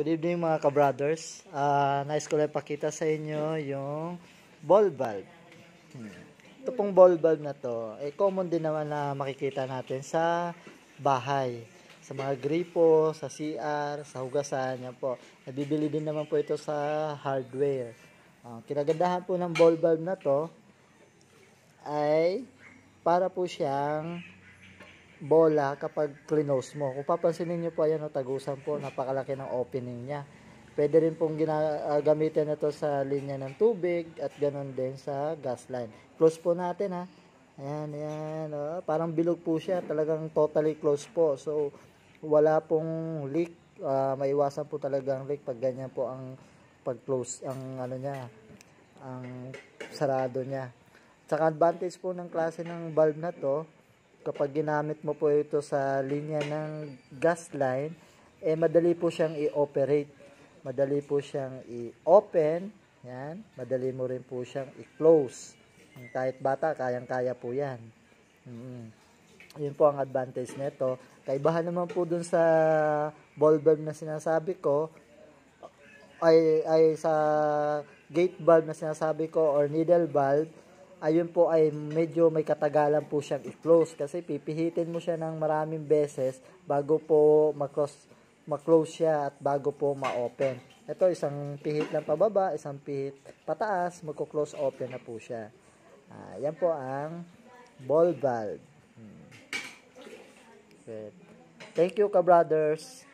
Good evening mga ka-brothers. Uh, nais ko lang pakita sa inyo yung ball bulb. Hmm. Ito pong ball bulb na to, eh, common din naman na makikita natin sa bahay. Sa mga gripo, sa CR, sa hugasan, yan po. Nabibili din naman po ito sa hardware. Uh, kinagandahan po ng ball bulb na to ay para po siyang bola kapag close mo. Kung papansinin niyo po ayan, o, tagusan po, napakalaki ng opening niya. Pwede rin pong ah, gamitin ito sa linya ng tubig at ganun din sa gas line. Close po natin ha. Ayan, ayan. Oh, parang bilog po siya. Talagang totally close po. So, wala pong leak. Uh, maiwasan po talagang leak pag ganyan po ang pag-close, ang ano niya, ang sarado niya. Tsaka advantage po ng klase ng valve na to, kapag ginamit mo po ito sa linya ng gas line, eh madali po siyang i-operate. Madali po siyang i-open. Yan. Madali mo rin po siyang i-close. Kahit bata, kayang-kaya po yan. Mm -hmm. Yun po ang advantage nito. Kaibahan naman po dun sa ball valve na sinasabi ko, ay, ay sa gate valve na sinasabi ko or needle valve, ayun po ay medyo may katagalan po siyang i-close kasi pipihitin mo siya ng maraming beses bago po ma-close, ma-close siya at bago po ma-open. Ito, isang pihit lang pababa, isang pihit pataas, magko-close open na po siya. Ah, yan po ang ball valve. Hmm. Good. Thank you ka brothers.